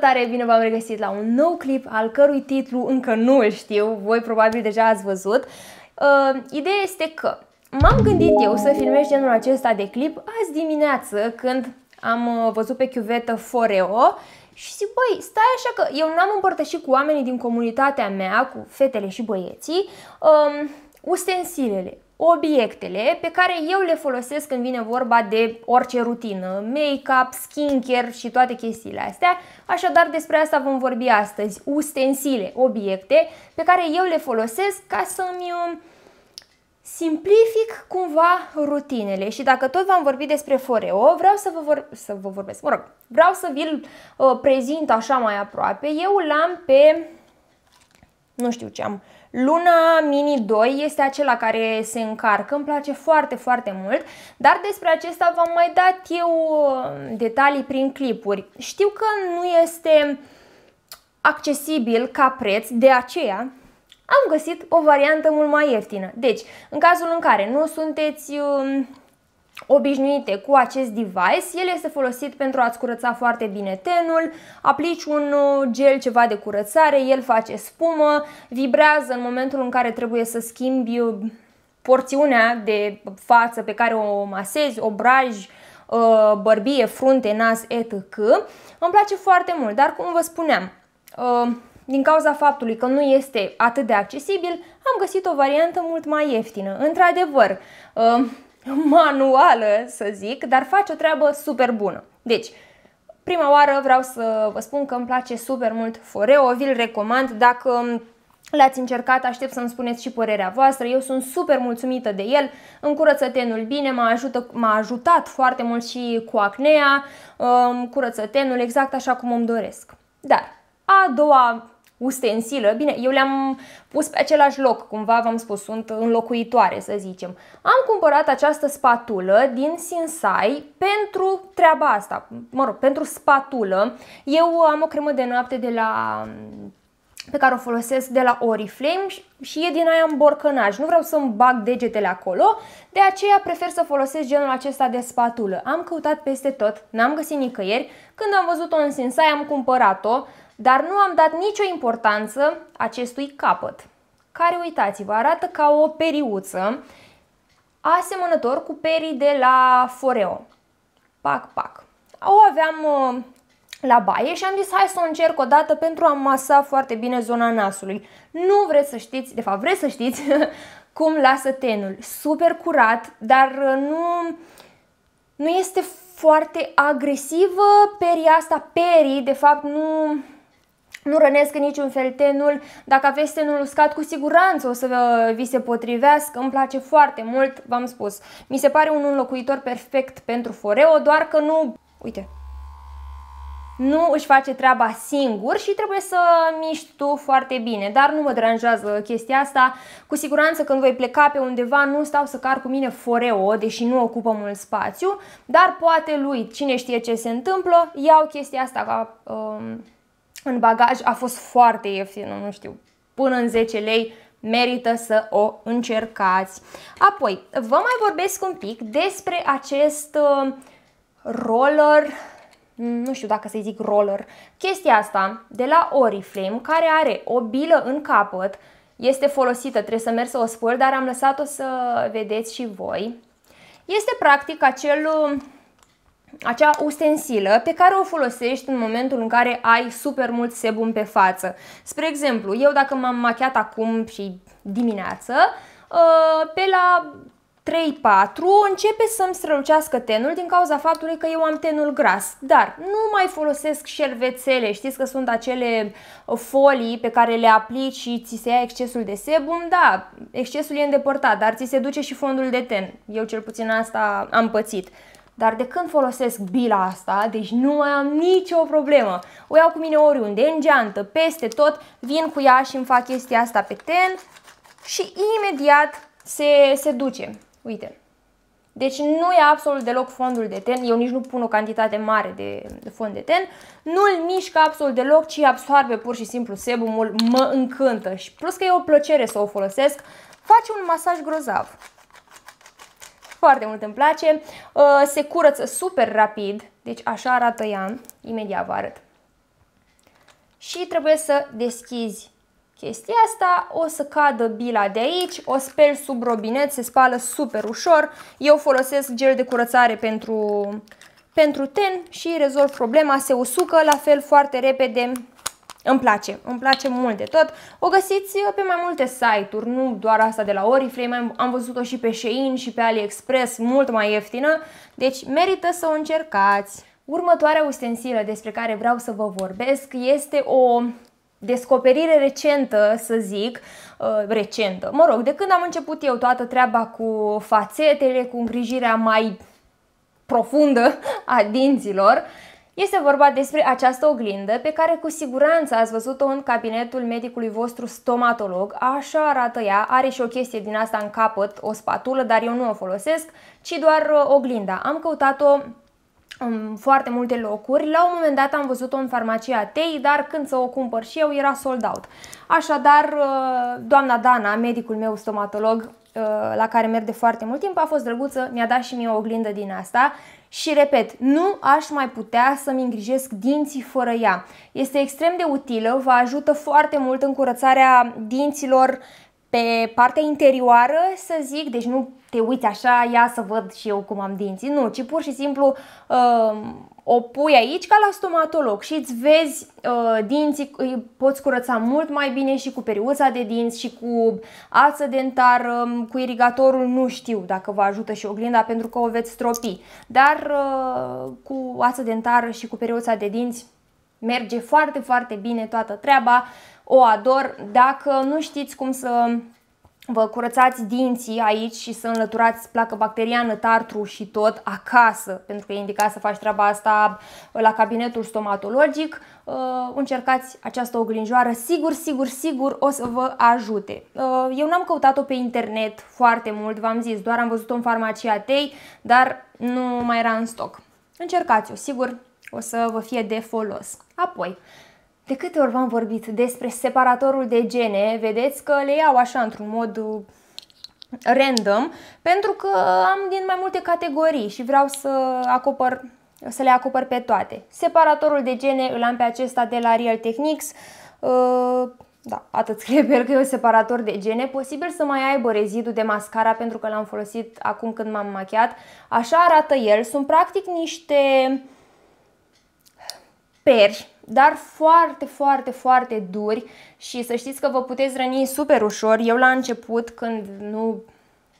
Salutare, bine v-am regăsit la un nou clip al cărui titlu încă nu îl știu, voi probabil deja ați văzut. Uh, ideea este că m-am gândit eu să filmez genul acesta de clip azi dimineață când am uh, văzut pe chiuvetă Foreo și zic, băi, stai așa că eu n-am împărtășit cu oamenii din comunitatea mea, cu fetele și băieții, um, ustensilele obiectele pe care eu le folosesc când vine vorba de orice rutină, make-up, skincare și toate chestiile astea. Așadar, despre asta vom vorbi astăzi, ustensile, obiecte pe care eu le folosesc ca să-mi um, simplific cumva rutinele și dacă tot v-am vorbit despre Foreo, vreau să vă, vor, să vă vorbesc, mă rog, vreau să vi-l uh, prezint așa mai aproape. Eu l-am pe, nu știu ce am uh, Luna Mini 2 este acela care se încarcă, îmi place foarte, foarte mult, dar despre acesta v-am mai dat eu uh, detalii prin clipuri. Știu că nu este accesibil ca preț, de aceea am găsit o variantă mult mai ieftină. Deci, în cazul în care nu sunteți um, obișnuite cu acest device. El este folosit pentru a-ți curăța foarte bine tenul, aplici un uh, gel ceva de curățare, el face spumă, vibrează în momentul în care trebuie să schimbi uh, porțiunea de față pe care o masezi, obraji, uh, bărbie, frunte, nas, etc. Îmi place foarte mult, dar cum vă spuneam, din cauza faptului că nu este atât de accesibil, am găsit o variantă mult mai ieftină. Într-adevăr, manuală, să zic, dar face o treabă super bună. Deci, prima oară vreau să vă spun că îmi place super mult Foreo, vi-l recomand dacă L-ați încercat, aștept să-mi spuneți și părerea voastră, eu sunt super mulțumită de el, îmi curăță tenul bine, m-a, ajută, m-a ajutat foarte mult și cu acnea, îmi um, curăță tenul exact așa cum îmi doresc. Dar a doua ustensilă. Bine, eu le-am pus pe același loc, cumva v-am spus, sunt înlocuitoare, să zicem. Am cumpărat această spatulă din Sinsai pentru treaba asta, mă rog, pentru spatulă. Eu am o cremă de noapte de la pe care o folosesc de la Oriflame și e din aia în borcănaj. Nu vreau să-mi bag degetele acolo, de aceea prefer să folosesc genul acesta de spatulă. Am căutat peste tot, n-am găsit nicăieri. Când am văzut-o în Sinsai, am cumpărat-o. Dar nu am dat nicio importanță acestui capăt, care, uitați-vă, arată ca o periuță asemănător cu perii de la Foreo. Pac, pac. O aveam ă, la baie și am zis hai să o încerc o dată pentru a masa foarte bine zona nasului. Nu vreți să știți, de fapt vreți să știți cum lasă tenul. Super curat, dar ă, nu, nu este foarte agresivă peria asta. Perii, de fapt, nu, nu rănesc în niciun fel tenul. Dacă aveți tenul uscat, cu siguranță o să vi se potrivească. Îmi place foarte mult, v-am spus. Mi se pare un înlocuitor perfect pentru foreo, doar că nu... Uite, nu își face treaba singur și trebuie să miști tu foarte bine, dar nu mă deranjează chestia asta. Cu siguranță când voi pleca pe undeva nu stau să car cu mine foreo, deși nu ocupă mult spațiu, dar poate lui, cine știe ce se întâmplă, iau chestia asta ca... Um în bagaj a fost foarte ieftină, nu știu, până în 10 lei, merită să o încercați. Apoi, vă mai vorbesc un pic despre acest uh, roller, nu știu dacă să-i zic roller, chestia asta de la Oriflame, care are o bilă în capăt, este folosită, trebuie să merg să o spăl, dar am lăsat-o să vedeți și voi. Este practic acel uh, acea ustensilă pe care o folosești în momentul în care ai super mult sebum pe față. Spre exemplu, eu dacă m-am machiat acum și dimineață, uh, pe la 3-4 începe să-mi strălucească tenul din cauza faptului că eu am tenul gras, dar nu mai folosesc șervețele, știți că sunt acele folii pe care le aplici și ți se ia excesul de sebum, da, excesul e îndepărtat, dar ți se duce și fondul de ten, eu cel puțin asta am pățit. Dar de când folosesc bila asta, deci nu mai am nicio problemă. O iau cu mine oriunde, în geantă, peste tot, vin cu ea și îmi fac chestia asta pe ten și imediat se, se duce. Uite. Deci nu e absolut deloc fondul de ten, eu nici nu pun o cantitate mare de, de fond de ten, nu-l mișcă absolut deloc, ci absorbe pur și simplu sebumul, mă încântă și plus că e o plăcere să o folosesc, face un masaj grozav foarte mult îmi place, uh, se curăță super rapid, deci așa arată ea, imediat vă arăt. Și trebuie să deschizi chestia asta, o să cadă bila de aici, o speli sub robinet, se spală super ușor. Eu folosesc gel de curățare pentru, pentru ten și rezolv problema, se usucă la fel foarte repede, îmi place, îmi place mult de tot. O găsiți uh, pe mai multe site-uri, nu doar asta de la Oriflame, am văzut-o și pe Shein și pe AliExpress, mult mai ieftină, deci merită să o încercați. Următoarea ustensilă despre care vreau să vă vorbesc este o descoperire recentă, să zic, uh, recentă. Mă rog, de când am început eu toată treaba cu fațetele, cu îngrijirea mai profundă a dinților, uh, este vorba despre această oglindă pe care cu siguranță ați văzut-o în cabinetul medicului vostru stomatolog, așa arată ea, are și o chestie din asta în capăt, o spatulă, dar eu nu o folosesc, ci doar uh, oglinda. Am căutat-o în foarte multe locuri. La un moment dat am văzut-o în farmacia Tei, dar când să o cumpăr și eu era sold out. Așadar, uh, doamna Dana, medicul meu stomatolog, uh, la care merg de foarte mult timp, a fost drăguță, mi-a dat și mie o oglindă din asta și repet, nu aș mai putea să-mi îngrijesc dinții fără ea. Este extrem de utilă, vă ajută foarte mult în curățarea dinților pe partea interioară, să zic, deci nu te uiți așa, ia să văd și eu cum am dinții, nu, ci pur și simplu uh, o pui aici ca la stomatolog și îți vezi uh, dinții, îi poți curăța mult mai bine și cu periuța de dinți și cu alță dentară, cu irigatorul, nu știu dacă vă ajută și oglinda pentru că o veți stropi, dar uh, cu alță dentară și cu periuța de dinți merge foarte, foarte bine toată treaba. Uh, o ador. Dacă nu știți cum să vă curățați dinții aici și să înlăturați placă bacteriană, tartru și tot acasă, pentru că e indicat să faci treaba asta la cabinetul stomatologic, uh, încercați această oglinjoară, sigur, sigur, sigur o să vă ajute. Uh, eu n-am căutat-o pe internet foarte mult, v-am zis, doar am văzut-o în farmacia Tei, dar nu mai era în stoc. Încercați-o, sigur, o să vă fie de folos. Apoi, de câte ori v-am vorbit despre separatorul de gene, vedeți că le iau așa într-un mod uh, random, pentru că am din mai multe categorii și vreau să acopăr să le acopăr pe toate. Separatorul de gene îl am pe acesta de la Real Techniques. Uh, da, atât scrie pe el că e un separator de gene. Posibil să mai aibă rezidu de mascara pentru că l-am folosit acum când m-am machiat. Așa arată el. Sunt practic niște peri dar foarte, foarte, foarte duri și să știți că vă puteți răni super ușor. Eu la început, când nu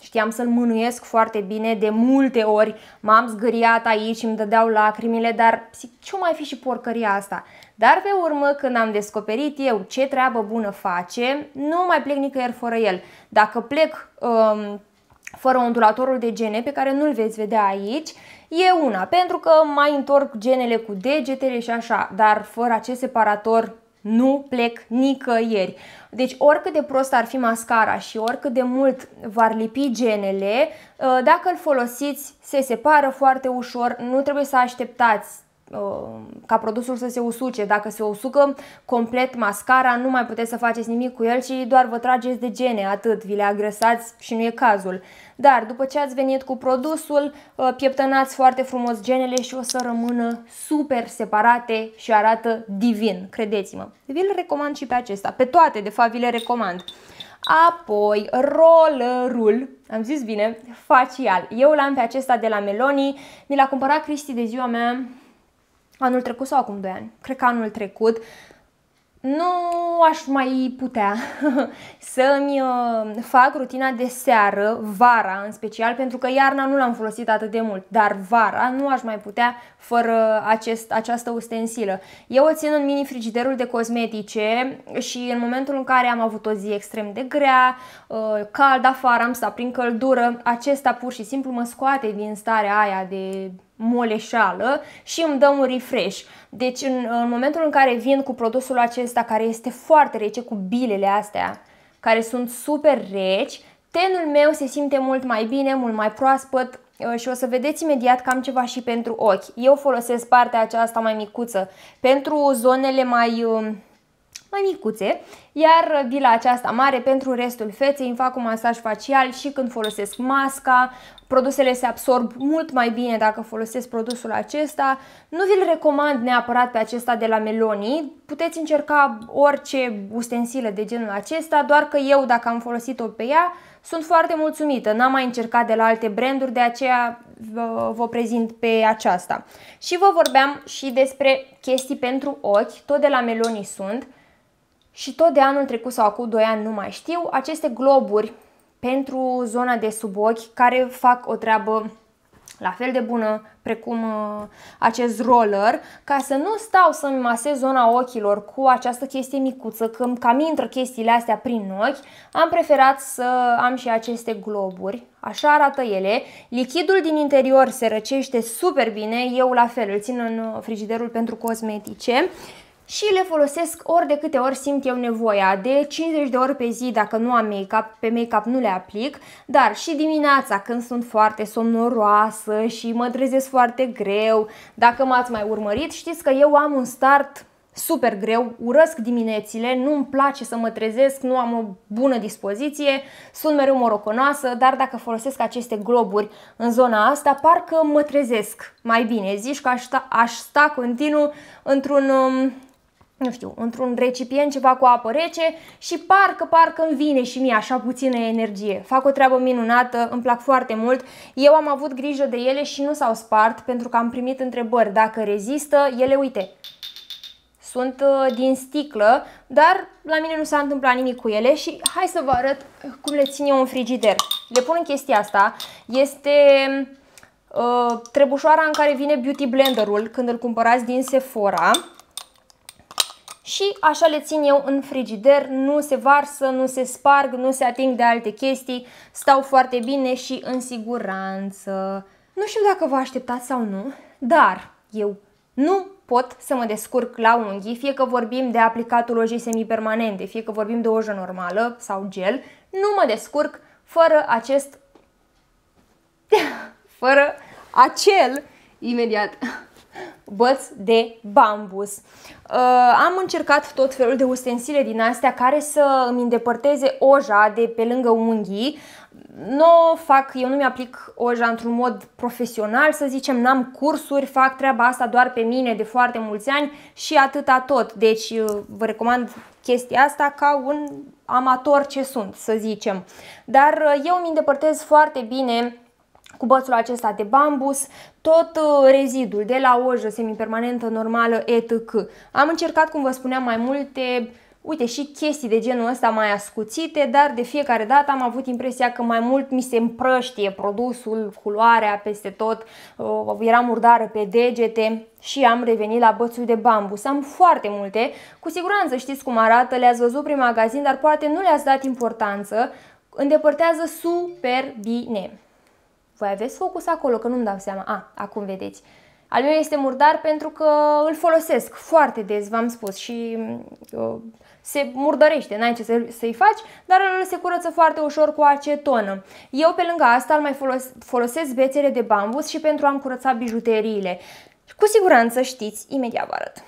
știam să-l mânuiesc foarte bine, de multe ori m-am zgâriat aici, îmi dădeau lacrimile, dar zic, ce mai fi și porcăria asta? Dar pe urmă, când am descoperit eu ce treabă bună face, nu mai plec nicăieri fără el. Dacă plec um, fără ondulatorul de gene, pe care nu-l veți vedea aici, e una, pentru că mai întorc genele cu degetele și așa, dar fără acest separator nu plec nicăieri. Deci oricât de prost ar fi mascara și oricât de mult v-ar lipi genele, ă, dacă îl folosiți, se separă foarte ușor, nu trebuie să așteptați Uh, ca produsul să se usuce. Dacă se usucă complet mascara, nu mai puteți să faceți nimic cu el și doar vă trageți de gene, atât, vi le agresați și nu e cazul. Dar după ce ați venit cu produsul, uh, pieptănați foarte frumos genele și o să rămână super separate și arată divin, credeți-mă. Vi-l recomand și pe acesta, pe toate de fapt vi le recomand. Apoi, rollerul, am zis bine, facial. Eu l-am pe acesta de la Meloni, mi l-a cumpărat Cristi de ziua mea anul trecut sau acum 2 ani, cred că anul trecut, nu aș mai putea să-mi uh, fac rutina de seară, vara în special, pentru că iarna nu l-am folosit atât de mult, dar vara nu aș mai putea fără acest, această ustensilă. Eu o țin în mini frigiderul de cosmetice și în momentul în care am avut o zi extrem de grea, uh, cald afară, am stat prin căldură, acesta pur și simplu mă scoate din starea aia de moleșeală și îmi dă un refresh. Deci în, în momentul în care vin cu produsul acesta care este foarte rece, cu bilele astea, care sunt super reci, tenul meu se simte mult mai bine, mult mai proaspăt uh, și o să vedeți imediat că am ceva și pentru ochi. Eu folosesc partea aceasta mai micuță pentru zonele mai um, mai micuțe, iar bila aceasta mare pentru restul feței îmi fac un masaj facial și când folosesc masca, produsele se absorb mult mai bine dacă folosesc produsul acesta. Nu vi-l recomand neapărat pe acesta de la Meloni, puteți încerca orice ustensilă de genul acesta, doar că eu dacă am folosit-o pe ea, sunt foarte mulțumită, n-am mai încercat de la alte branduri, de aceea vă, vă prezint pe aceasta. Și vă vorbeam și despre chestii pentru ochi, tot de la Meloni sunt și tot de anul trecut sau acum 2 ani, nu mai știu, aceste globuri pentru zona de sub ochi care fac o treabă la fel de bună precum uh, acest roller, ca să nu stau să-mi masez zona ochilor cu această chestie micuță, că cam intră chestiile astea prin ochi, am preferat să am și aceste globuri. Așa arată ele. Lichidul din interior se răcește super bine, eu la fel îl țin în uh, frigiderul pentru cosmetice. Uh, și le folosesc ori de câte ori simt eu nevoia, de 50 de ori pe zi dacă nu am make-up, pe make-up nu le aplic, dar și dimineața când sunt foarte somnoroasă și mă trezesc foarte greu, dacă m-ați mai urmărit știți că eu am un start super greu, urăsc diminețile, nu-mi place să mă trezesc, nu am o bună dispoziție, sunt mereu moroconoasă, dar dacă folosesc aceste globuri în zona asta, parcă mă trezesc mai bine. Zici că aș sta, aș sta continuu într-un um, nu știu, într-un recipient ceva cu apă rece și parcă, parcă îmi vine și mie așa puțină energie. Fac o treabă minunată, îmi plac foarte mult. Eu am avut grijă de ele și nu s-au spart pentru că am primit întrebări dacă rezistă. Ele, uite, sunt uh, din sticlă, dar la mine nu s-a întâmplat nimic cu ele și hai să vă arăt cum le țin eu în frigider. Le pun în chestia asta. Este uh, trebușoara în care vine beauty blenderul când îl cumpărați din Sephora și așa le țin eu în frigider, nu se varsă, nu se sparg, nu se ating de alte chestii, stau foarte bine și în siguranță. Nu știu dacă vă așteptați sau nu, dar eu nu pot să mă descurc la unghii, fie că vorbim de aplicatul ojei semipermanente, fie că vorbim de ojă normală sau gel, nu mă descurc fără acest... fără acel... imediat băți de bambus. Uh, am încercat tot felul de ustensile din astea care să îmi îndepărteze oja de pe lângă unghii. Nu fac, eu nu mi-aplic oja într-un mod profesional, să zicem, n-am cursuri, fac treaba asta doar pe mine de foarte mulți ani și atâta tot. Deci uh, vă recomand chestia asta ca un amator ce sunt, să zicem. Dar uh, eu îmi îndepărtez foarte bine cu bățul acesta de bambus, tot uh, rezidul de la ojă semipermanentă normală etc. Am încercat, cum vă spuneam, mai multe uite și chestii de genul ăsta mai ascuțite, dar de fiecare dată am avut impresia că mai mult mi se împrăștie produsul, culoarea peste tot, uh, era murdară pe degete și am revenit la bățul de bambus. Am foarte multe, cu siguranță știți cum arată, le-ați văzut prin magazin, dar poate nu le-ați dat importanță, îndepărtează super bine voi aveți focus acolo, că nu-mi dau seama. A, acum vedeți. Al meu este murdar pentru că îl folosesc foarte des, v-am spus, și uh, se murdărește, n-ai ce să-i faci, dar el se curăță foarte ușor cu acetonă. Eu pe lângă asta îl mai folos folosesc bețele de bambus și pentru a-mi curăța bijuteriile. Cu siguranță știți, imediat vă arăt.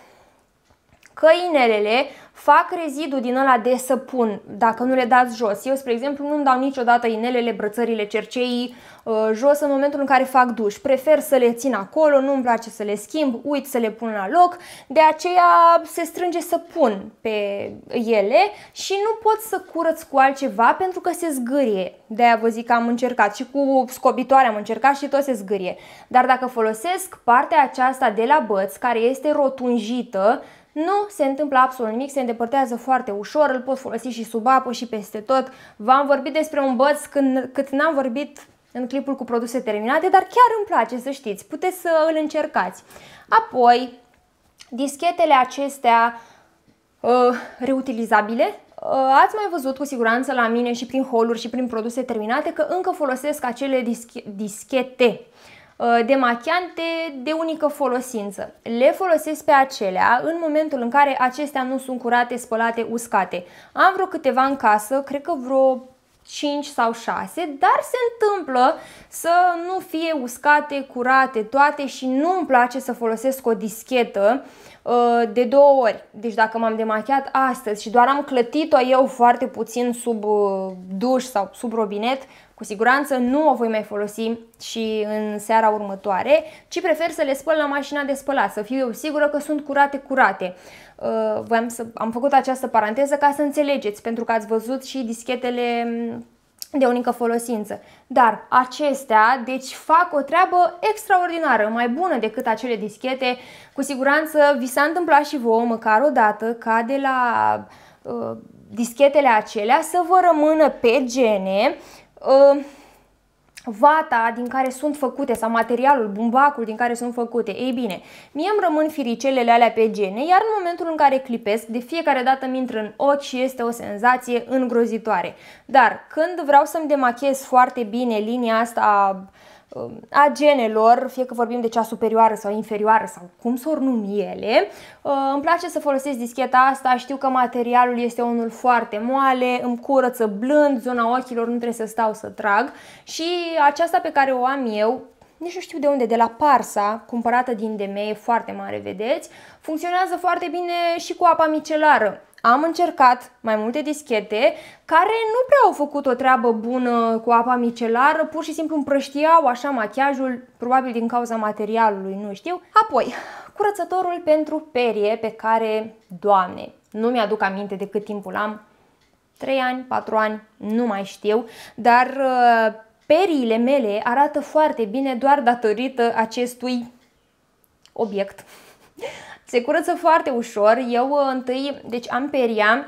Căinelele fac rezidu din ăla de săpun, dacă nu le dați jos. Eu, spre exemplu, nu-mi dau niciodată inelele, brățările, cerceii uh, jos în momentul în care fac duș. Prefer să le țin acolo, nu-mi place să le schimb, uit să le pun la loc, de aceea se strânge săpun pe ele și nu pot să curăț cu altceva pentru că se zgârie. De-aia vă zic că am încercat și cu scobitoare am încercat și tot se zgârie. Dar dacă folosesc partea aceasta de la băț, care este rotunjită, nu se întâmplă absolut nimic, se îndepărtează foarte ușor, îl poți folosi și sub apă și peste tot. V-am vorbit despre un băț când, cât n-am vorbit în clipul cu produse terminate, dar chiar îmi place să știți, puteți să îl încercați. Apoi, dischetele acestea uh, reutilizabile, uh, ați mai văzut cu siguranță la mine și prin holuri și prin produse terminate că încă folosesc acele disch dischete Uh, demachiante de unică folosință. Le folosesc pe acelea în momentul în care acestea nu sunt curate, spălate, uscate. Am vreo câteva în casă, cred că vreo 5 sau 6, dar se întâmplă să nu fie uscate, curate toate și nu îmi place să folosesc o dischetă uh, de două ori. Deci dacă m-am demachiat astăzi și doar am clătit-o eu foarte puțin sub uh, duș sau sub robinet, cu siguranță nu o voi mai folosi și în seara următoare, ci prefer să le spăl la mașina de spălat, să fiu eu sigură că sunt curate curate. Uh, am să, am făcut această paranteză ca să înțelegeți, pentru că ați văzut și dischetele mm, de unică folosință. Dar acestea, deci, fac o treabă extraordinară, mai bună decât acele dischete. Cu siguranță vi s-a întâmplat și vouă măcar o dată ca de la uh, dischetele acelea să vă rămână pe gene Ă, vata din care sunt făcute sau materialul, bumbacul din care sunt făcute. Ei bine, mie îmi rămân firicelele alea pe gene, iar în momentul în care clipesc, de fiecare dată mi intră în ochi și este o senzație îngrozitoare. Dar când vreau să-mi demachez foarte bine linia asta a Um, a genelor, fie că vorbim de cea superioară sau inferioară sau cum s o numi ele. Uh, îmi place să folosesc discheta asta, știu că materialul este unul foarte moale, îmi curăță blând, zona ochilor nu trebuie să stau să trag și aceasta pe care o am eu, nici nu știu de unde, de la Parsa, cumpărată din DME, foarte mare, vedeți, funcționează foarte bine și cu apa micelară. Am încercat mai multe dischete care nu prea au făcut o treabă bună cu apa micelară, pur și simplu împrăștiau așa machiajul, probabil din cauza materialului, nu știu. Apoi, curățătorul pentru perie pe care, doamne, nu mi-aduc aminte de cât timpul am, 3 ani, 4 ani, nu mai știu, dar uh, Periile mele arată foarte bine doar datorită acestui obiect. Se curăță foarte ușor. Eu ă, întâi, deci am peria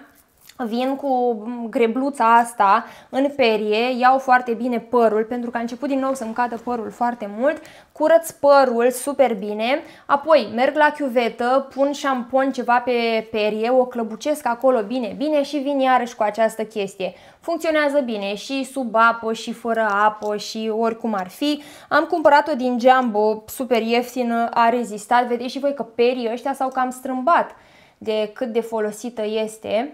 vin cu grebluța asta în perie, iau foarte bine părul pentru că a început din nou să-mi cadă părul foarte mult, curăț părul super bine, apoi merg la chiuvetă, pun șampon ceva pe perie, o clăbucesc acolo bine, bine și vin iarăși cu această chestie. Funcționează bine și sub apă și fără apă și oricum ar fi. Am cumpărat-o din Jumbo, super ieftină, a rezistat, vedeți și voi că perii ăștia s-au cam strâmbat de cât de folosită este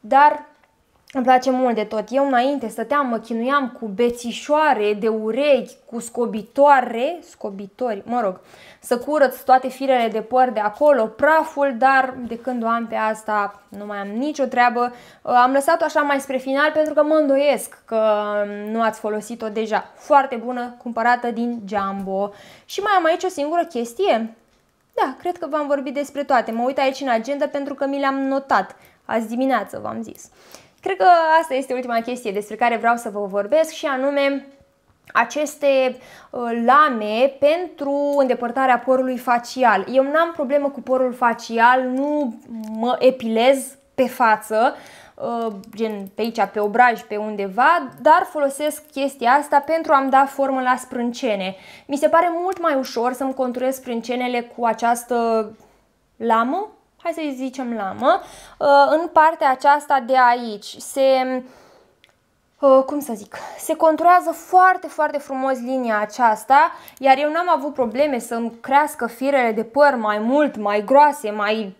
dar îmi place mult de tot. Eu înainte stăteam, mă chinuiam cu bețișoare de urechi, cu scobitoare, scobitori, mă rog, să curăț toate firele de păr de acolo, praful, dar de când o am pe asta nu mai am nicio treabă. Uh, am lăsat-o așa mai spre final pentru că mă îndoiesc că um, nu ați folosit-o deja. Foarte bună, cumpărată din Jumbo. Și mai am aici o singură chestie. Da, cred că v-am vorbit despre toate. Mă uit aici în agenda pentru că mi le-am notat azi dimineață, v-am zis. Cred că asta este ultima chestie despre care vreau să vă vorbesc și anume aceste uh, lame pentru îndepărtarea porului facial. Eu n-am problemă cu porul facial, nu mă epilez pe față, uh, gen pe aici, pe obraj, pe undeva, dar folosesc chestia asta pentru a-mi da formă la sprâncene. Mi se pare mult mai ușor să-mi conturez sprâncenele cu această lamă, hai să-i zicem lamă, uh, în partea aceasta de aici se, uh, cum să zic, se conturează foarte, foarte frumos linia aceasta, iar eu n-am avut probleme să-mi crească firele de păr mai mult, mai groase, mai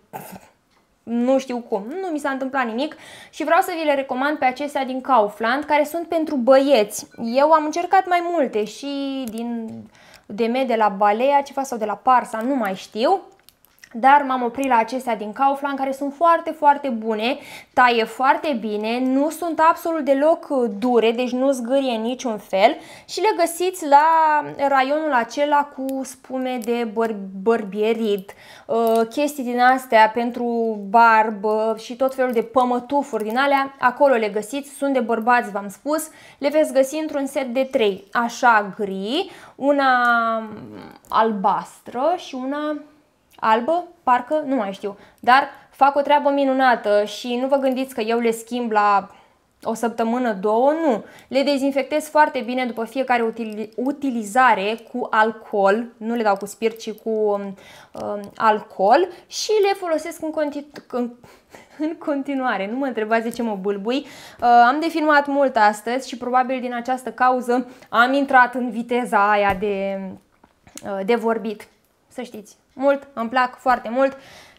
nu știu cum, nu mi s-a întâmplat nimic și vreau să vi le recomand pe acestea din Kaufland, care sunt pentru băieți. Eu am încercat mai multe și din DM de la Balea, ceva sau de la Parsa, nu mai știu, dar m-am oprit la acestea din Kaufland care sunt foarte, foarte bune, taie foarte bine, nu sunt absolut deloc uh, dure, deci nu zgârie niciun fel și le găsiți la raionul acela cu spume de băr bărbierit, uh, chestii din astea pentru barbă și tot felul de pămătufuri din alea, acolo le găsiți, sunt de bărbați, v-am spus, le veți găsi într-un set de 3, așa gri, una mm, albastră și una albă, parcă, nu mai știu, dar fac o treabă minunată și nu vă gândiți că eu le schimb la o săptămână, două, nu. Le dezinfectez foarte bine după fiecare util utilizare cu alcool, nu le dau cu spirit, ci cu um, um alcool și le folosesc în, continu- în, în continuare. Nu mă întrebați de ce mă bâlbui. Uh, am de filmat mult astăzi și probabil din această cauză am intrat în viteza aia de, uh, de vorbit. Să știți mult, îmi plac foarte mult.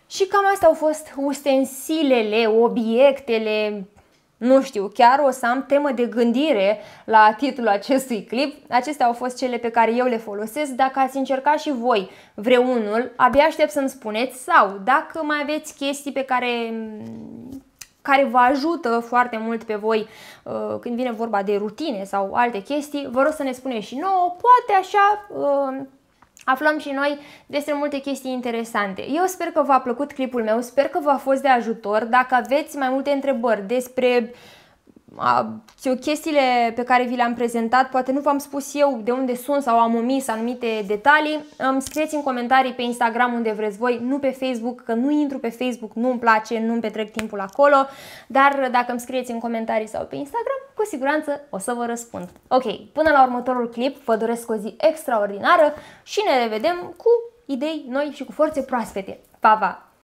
Și cam asta au fost ustensilele, obiectele, nu știu, chiar o să am temă de gândire la titlul acestui clip. Acestea au fost cele pe care eu le folosesc. Dacă ați încercat și voi vreunul, abia aștept să-mi spuneți sau dacă mai aveți chestii pe care care vă ajută foarte mult pe voi uh, când vine vorba de rutine sau alte chestii, vă rog să ne spuneți și nouă, poate așa uh, aflăm și noi despre multe chestii interesante. Eu sper că v-a plăcut clipul meu, sper că v-a fost de ajutor. Dacă aveți mai multe întrebări despre uh, chestiile pe care vi le-am prezentat, poate nu v-am spus eu de unde sunt sau am omis anumite detalii, îmi scrieți în comentarii pe Instagram unde vreți voi, nu pe Facebook, că nu intru pe Facebook, nu-mi place, nu-mi petrec timpul acolo, dar dacă îmi scrieți în comentarii sau pe Instagram, cu siguranță o să vă răspund. Ok, până la următorul clip, vă doresc o zi extraordinară și ne revedem cu idei noi și cu forțe proaspete. Pa, pa!